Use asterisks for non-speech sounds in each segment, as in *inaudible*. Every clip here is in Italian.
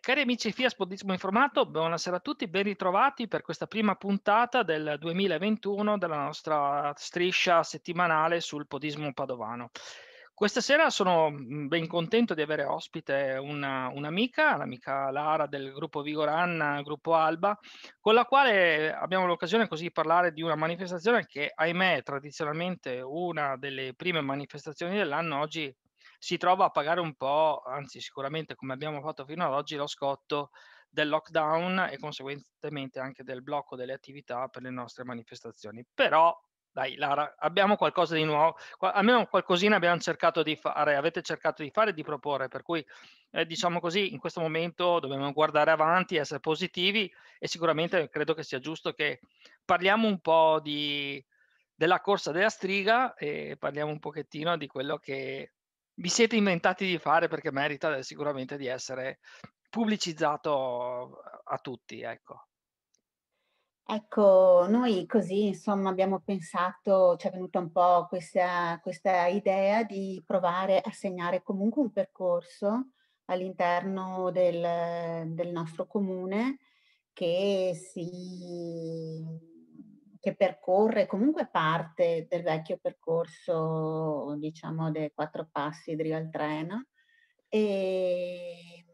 cari amici FIA Spodismo Informato, buonasera a tutti, ben ritrovati per questa prima puntata del 2021 della nostra striscia settimanale sul podismo padovano. Questa sera sono mm, ben contento di avere ospite una, un'amica, l'amica Lara del gruppo Vigoran, gruppo Alba, con la quale abbiamo l'occasione così di parlare di una manifestazione che ahimè è tradizionalmente una delle prime manifestazioni dell'anno, oggi si trova a pagare un po', anzi sicuramente come abbiamo fatto fino ad oggi, lo scotto del lockdown e conseguentemente anche del blocco delle attività per le nostre manifestazioni. Però dai Lara, abbiamo qualcosa di nuovo, almeno qualcosina abbiamo cercato di fare, avete cercato di fare e di proporre, per cui eh, diciamo così, in questo momento dobbiamo guardare avanti, essere positivi e sicuramente credo che sia giusto che parliamo un po' di, della corsa della striga e parliamo un pochettino di quello che vi siete inventati di fare perché merita sicuramente di essere pubblicizzato a tutti, ecco. Ecco, noi così insomma abbiamo pensato, ci è venuta un po' questa, questa idea di provare a segnare comunque un percorso all'interno del, del nostro comune che si che percorre comunque parte del vecchio percorso, diciamo, dei quattro passi di Real Treno e, ehm,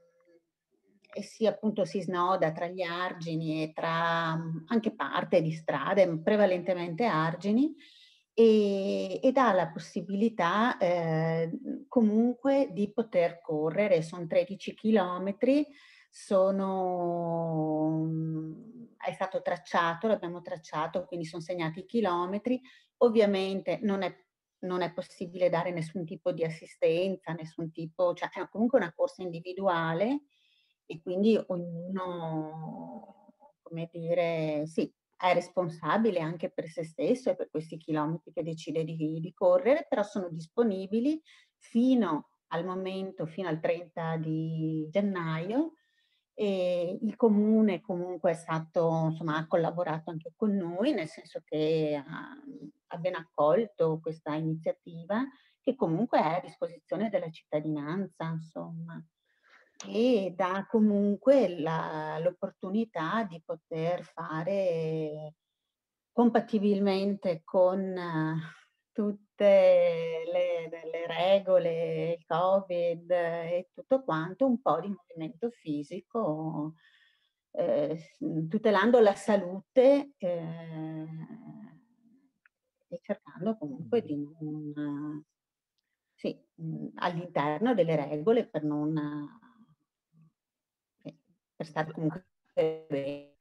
e si appunto si snoda tra gli argini e tra mm, anche parte di strade, prevalentemente argini, e, e dà la possibilità eh, comunque di poter correre, sono 13 chilometri, sono mm, è stato tracciato, l'abbiamo tracciato, quindi sono segnati i chilometri. Ovviamente non è, non è possibile dare nessun tipo di assistenza, nessun tipo, cioè è comunque una corsa individuale e quindi ognuno, come dire, sì, è responsabile anche per se stesso e per questi chilometri che decide di, di correre, però sono disponibili fino al momento, fino al 30 di gennaio, e il comune comunque è stato, insomma, ha collaborato anche con noi, nel senso che ha, ha ben accolto questa iniziativa che comunque è a disposizione della cittadinanza, insomma, e dà comunque la, l'opportunità di poter fare compatibilmente con tutte le, le, regole, il Covid e tutto quanto, un po' di movimento fisico, eh, mhmm, tutelando la salute eh, e cercando comunque di non, sì, mhmm, all'interno delle regole per non eh, per stare comunque bene.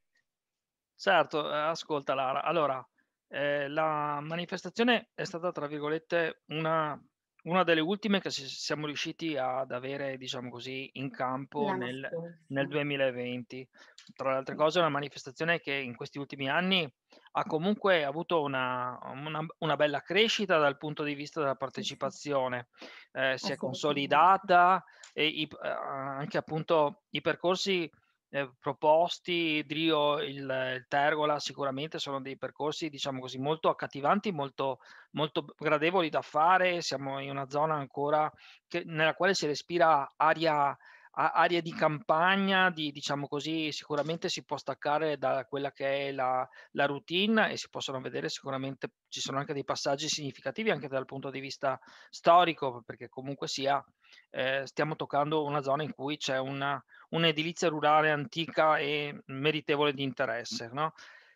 Certo, eh, ascolta Lara. Allora, eh, la manifestazione è stata, tra virgolette, una, una delle ultime che siamo riusciti ad avere, diciamo così, in campo nel, nel, 2020. Tra le altre cose, è una manifestazione che in questi ultimi anni ha comunque avuto una, una, una bella crescita dal punto di vista della partecipazione, eh, si è esatto. consolidata e i, eh, anche appunto i percorsi eh, proposti, Drio, il, il, Tergola sicuramente sono dei percorsi diciamo così molto accattivanti, molto, molto gradevoli da fare, siamo in una zona ancora che, nella quale si respira aria aria di campagna, di, diciamo così, sicuramente si può staccare da quella che è la, la, routine e si possono vedere sicuramente, ci sono anche dei passaggi significativi anche dal punto di vista storico, perché comunque sia, eh, stiamo toccando una zona in cui c'è una, un'edilizia rurale antica e meritevole di interesse. No?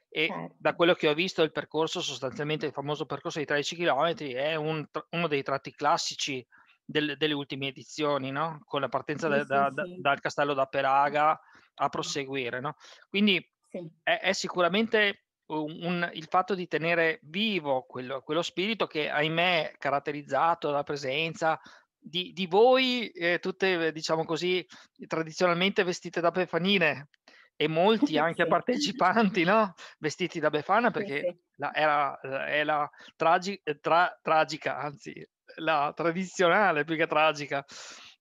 e da certo. quello che ho visto il percorso sostanzialmente il famoso percorso dei 13 km è un, uno dei tratti classici del, delle ultime edizioni, no? con la partenza sì, da, sì, da, sì. dal castello da Peraga a proseguire. No? Quindi è, è, sicuramente un, un, il fatto di tenere vivo quello, quello spirito che, ahimè, è caratterizzato dalla presenza di, di, voi, eh, tutte diciamo così, tradizionalmente vestite da befanine e molti *laughs* anche sì. partecipanti, no? Vestiti da befana perché sì, sì. La, era, era tragi, tra, tragica, anzi la tradizionale, più che tragica,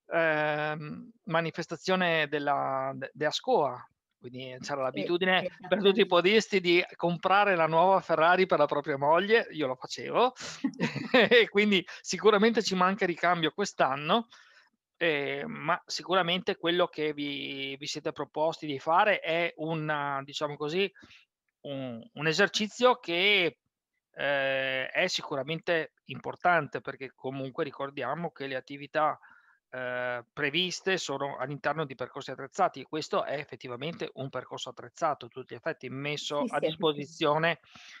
eh, manifestazione della, della scuola. Quindi c'era l'abitudine eh, per esatto. tutti i podisti di comprare la nuova Ferrari per la propria moglie, io lo facevo, *laughs* e quindi sicuramente ci manca ricambio quest'anno, eh, ma sicuramente quello che vi, vi, siete proposti di fare è una, diciamo così, un, un esercizio che eh, è sicuramente importante perché comunque ricordiamo che le attività eh, previste sono all'interno di percorsi attrezzati e questo è effettivamente un percorso attrezzato, tutti gli effetti messo sì, a disposizione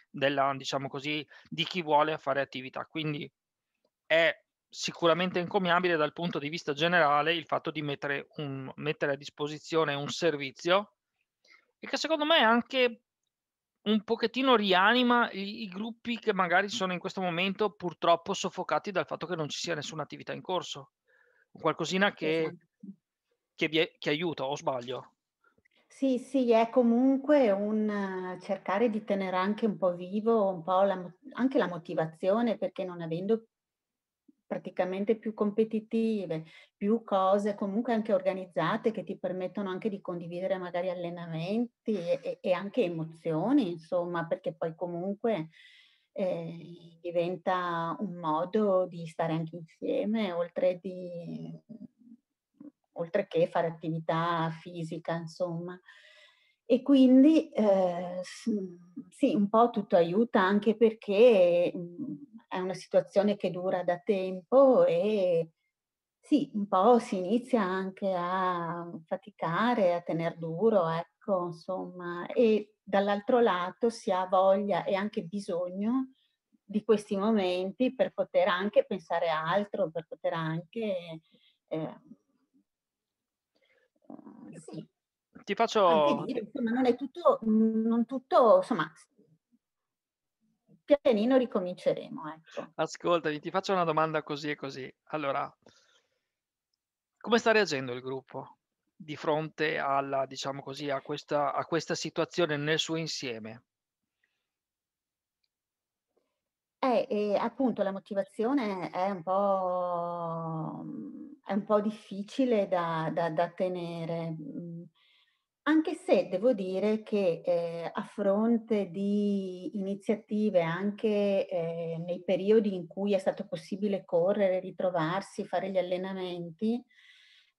della, diciamo così, di chi vuole fare attività. Quindi è sicuramente encomiabile dal punto di vista generale il fatto di mettere, un, mettere a disposizione un servizio e che secondo me è anche un pochettino rianima i, i, gruppi che magari sono in questo momento purtroppo soffocati dal fatto che non ci sia nessuna attività in corso. Qualcosina che, esatto. che, vi, è, che aiuta, o sbaglio? Sì, sì, è comunque un cercare di tenere anche un po' vivo, un po' la, anche la motivazione, perché non avendo praticamente più competitive, più cose comunque anche organizzate che ti permettono anche di condividere magari allenamenti e, e anche emozioni, insomma, perché poi comunque eh, diventa un modo di stare anche insieme, oltre, di, oltre che fare attività fisica, insomma. E quindi eh, sì, un po' tutto aiuta anche perché mh, mm, è una situazione che dura da tempo e sì, un po' si inizia anche a faticare, a tener duro, ecco, insomma, e dall'altro lato si ha voglia e anche bisogno di questi momenti per poter anche pensare altro, per poter anche... Ehm, eh, sì. Ti faccio... Dire, insomma, non è tutto, non tutto, insomma, pianino ricominceremo. Ecco. Ascoltami, ti faccio una domanda così e così. Allora, come sta reagendo il gruppo di fronte alla, diciamo così, a questa, a questa situazione nel suo insieme? Eh, eh, appunto la motivazione è un po', è un po difficile da, da, da tenere. Mm anche se devo dire che eh, a fronte di iniziative anche eh, nei periodi in cui è stato possibile correre, ritrovarsi, fare gli allenamenti,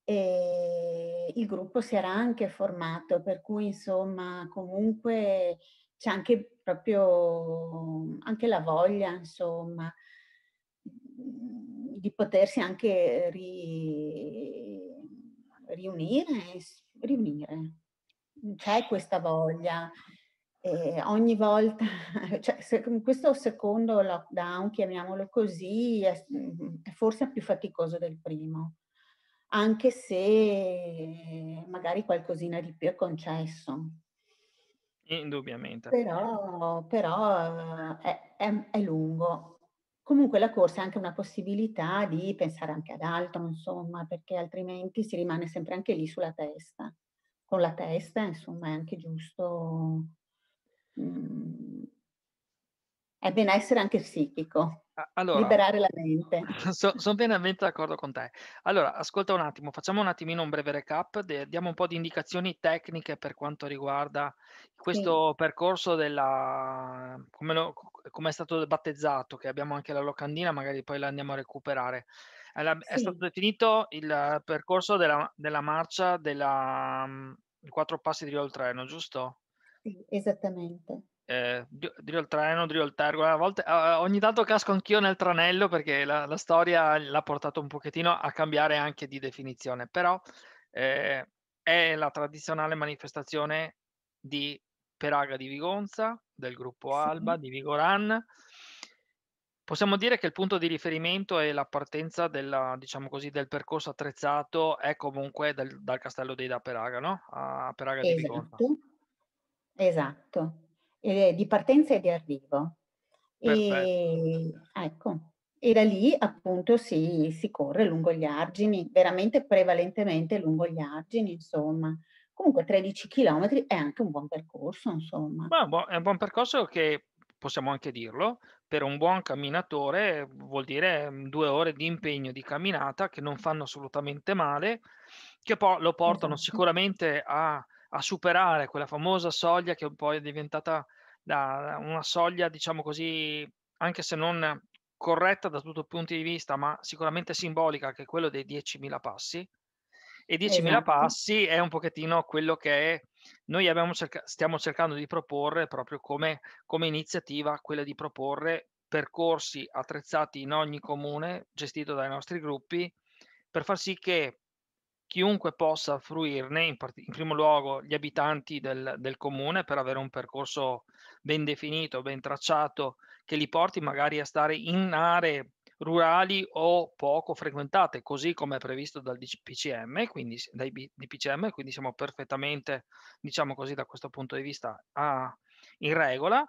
eh, il gruppo si era anche formato, per cui insomma comunque c'è anche proprio anche la voglia insomma mm, di potersi anche ri, riunire, riunire. Mhmm, c'è questa voglia. E ehm, ogni volta, *laughs* cioè, se, questo secondo lockdown, chiamiamolo così, è, mhmm, è forse più faticoso del primo, anche se magari qualcosina di più è concesso. Indubbiamente. Però, però è, è, è, lungo. Comunque la corsa è anche una possibilità di pensare anche ad altro, insomma, perché altrimenti si rimane sempre anche lì sulla testa con la testa, insomma è anche giusto. Mm, è benessere anche psichico. Allora, liberare la mente. *laughs* So, sono pienamente d'accordo con te. Allora, ascolta un attimo, facciamo un attimino un breve recap, de- diamo un po' di indicazioni tecniche per quanto riguarda questo sì. percorso della come, lo, come è stato battezzato, che abbiamo anche la locandina, magari poi la andiamo a recuperare. Alla, sì. È stato definito il percorso della, della marcia della um, quattro passi di Riol Treno, giusto? Sì, esattamente. Eh, Drio Treno, Drio al Tergo, a volte, a, ogni tanto casco anch'io nel tranello perché la, la, storia l'ha portato un pochettino a cambiare anche di definizione, però eh, è la tradizionale manifestazione di Peraga di Vigonza, del gruppo Alba di Vigoran, Possiamo dire che il punto di riferimento e la partenza della, diciamo così, del percorso attrezzato è comunque del- dal castello dei da Peraga, no? A Peraga di Bigonza. Esatto, Eh, di partenza e di arrivo. E, ecco, e da lì appunto si, si, corre lungo gli argini, veramente prevalentemente lungo gli argini, insomma. Comunque 13 km è anche un buon percorso, insomma. Beh, è un buon percorso che possiamo anche dirlo, per un buon camminatore mhmm, vuol dire mhmm, due ore di impegno di camminata che non fanno assolutamente male, che poi lo portano esatto. sicuramente a, a, superare quella famosa soglia che poi è diventata da, una soglia, diciamo così, anche se non corretta da tutto il punto di vista, ma sicuramente simbolica, che è quello dei 10.000 passi. E 10.000 esatto. passi è un pochettino quello che è noi cerca- stiamo cercando di proporre proprio come, come iniziativa quella di proporre percorsi attrezzati in ogni comune, gestito dai nostri gruppi, per far sì che chiunque possa fruirne, in, part- in primo luogo gli abitanti del, del, comune, per avere un percorso ben definito, ben tracciato, che li porti magari a stare in aree rurali o poco frequentate, così come è previsto dal DPCM, quindi, dai DPCM, quindi siamo perfettamente, diciamo così, da questo punto di vista a, in regola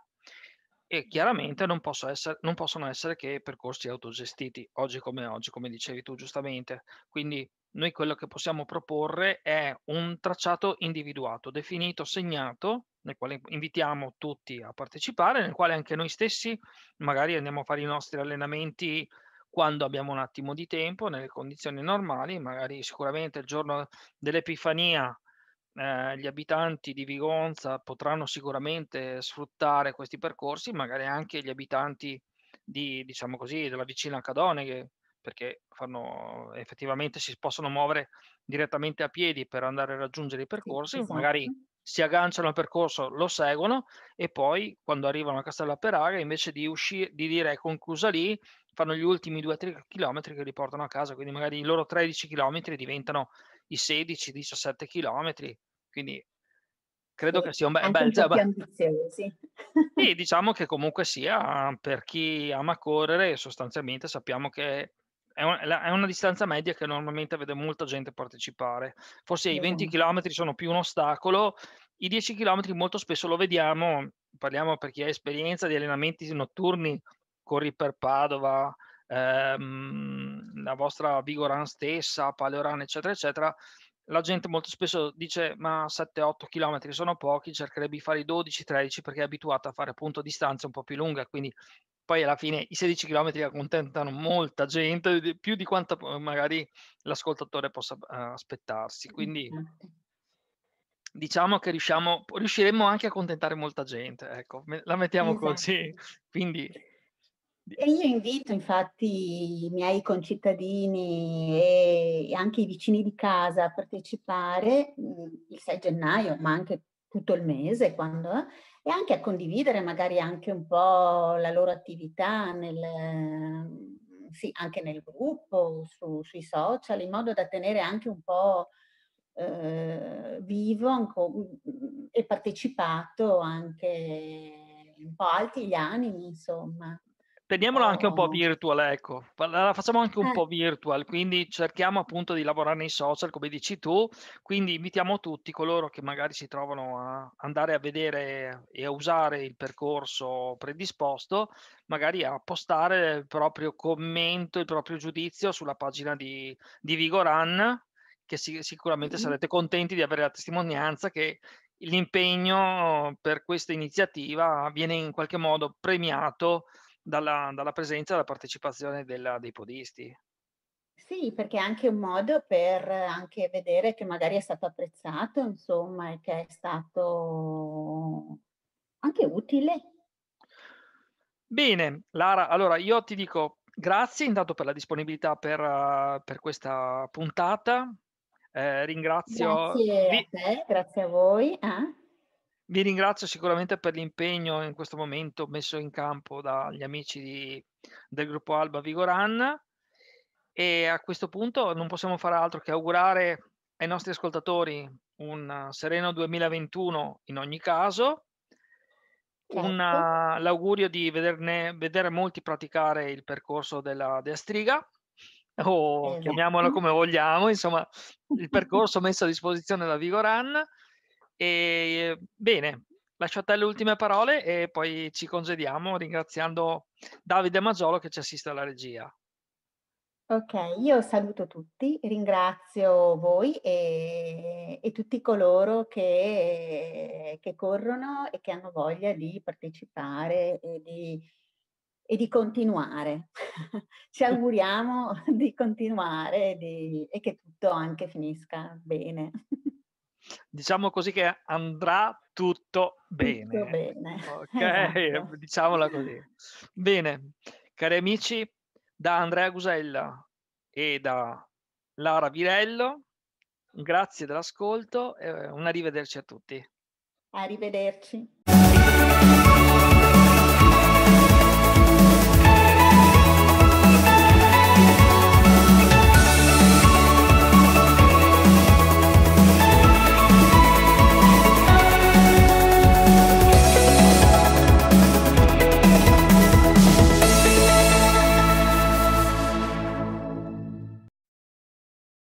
e chiaramente non, essere, non, possono essere che percorsi autogestiti oggi come oggi, come dicevi tu giustamente. Quindi noi quello che possiamo proporre è un tracciato individuato, definito, segnato, nel quale invitiamo tutti a partecipare, nel quale anche noi stessi magari andiamo a fare i nostri allenamenti quando abbiamo un attimo di tempo, nelle condizioni normali, magari sicuramente il giorno dell'Epifania eh, gli abitanti di Vigonza potranno sicuramente sfruttare questi percorsi, magari anche gli abitanti di, diciamo così, della vicina Cadone, perché fanno, effettivamente si possono muovere direttamente a piedi per andare a raggiungere i percorsi, sì, esatto. magari si agganciano al percorso, lo seguono e poi quando arrivano a Castella Peraga invece di, uscire, di dire è conclusa lì, fanno gli ultimi 2-3 km che li portano a casa, quindi magari i loro 13 chilometri diventano i 16-17 chilometri quindi credo sì, che sia un, be- un bel gioco. ambiziosi. sì, *laughs* diciamo che comunque sia per chi ama correre, sostanzialmente sappiamo che è, un, è una distanza media che normalmente vede molta gente partecipare. Forse sì. i 20 km sono più un ostacolo, i 10 km molto spesso lo vediamo, parliamo per chi ha esperienza di allenamenti notturni, corri per Padova, ehm, la vostra Vigoran stessa, Paleoran, eccetera, eccetera la gente molto spesso dice ma 7-8 km sono pochi, cercherebbe di fare i 12-13 perché è abituata a fare appunto distanze un po' più lunghe, quindi poi alla fine i 16 km accontentano molta gente, più di quanto magari l'ascoltatore possa uh, aspettarsi. Quindi diciamo che riusciamo, riusciremo anche a accontentare molta gente, ecco, la mettiamo esatto. così. Quindi e io invito infatti i miei concittadini e anche i vicini di casa a partecipare mm, il 6 gennaio, ma anche tutto il mese, quando, e anche a condividere magari anche un po' la loro attività nel, mm, sì, anche nel gruppo, su, sui social, in modo da tenere anche un po' eh, vivo anco, mm, e partecipato anche un po' alti gli animi, insomma. Teniamola anche un po' virtual, ecco, la facciamo anche un eh. po' virtual, quindi cerchiamo appunto di lavorare nei social, come dici tu, quindi invitiamo tutti coloro che magari si trovano a andare a vedere e a usare il percorso predisposto, magari a postare il proprio commento, il proprio giudizio sulla pagina di, di Vigoran, che si, sicuramente mm-hmm. sarete contenti di avere la testimonianza che l'impegno per questa iniziativa viene in qualche modo premiato dalla, dalla presenza e dalla partecipazione della, dei podisti. Sì, perché è anche un modo per anche vedere che magari è stato apprezzato, insomma, e che è stato anche utile. Bene, Lara, allora io ti dico grazie intanto per la disponibilità per, eh, per questa puntata. Eh, ringrazio. Grazie a te, grazie a voi. Eh? vi ringrazio sicuramente per l'impegno in questo momento messo in campo dagli amici di, del gruppo Alba Vigoran e a questo punto non possiamo fare altro che augurare ai nostri ascoltatori un sereno 2021 in ogni caso, una, certo. l'augurio di vederne, vedere molti praticare il percorso della striga o eh, chiamiamola come vogliamo, insomma il percorso messo a disposizione da Vigoran e bene, lasciate le ultime parole e poi ci congediamo ringraziando Davide Maggiolo che ci assiste alla regia. Ok, io saluto tutti, ringrazio voi e, e tutti coloro che, che, corrono e che hanno voglia di partecipare e di, e di continuare. *laughs* Ci auguriamo di continuare e, di, e che tutto anche finisca bene. *laughs* diciamo così che andrà tutto bene. Tutto bene. Eh. *laughs* Ok, esatto. diciamola così. Bene, cari amici, da Andrea Gusella e da Lara Virello, grazie dell'ascolto e eh, un arrivederci a tutti. Arrivederci.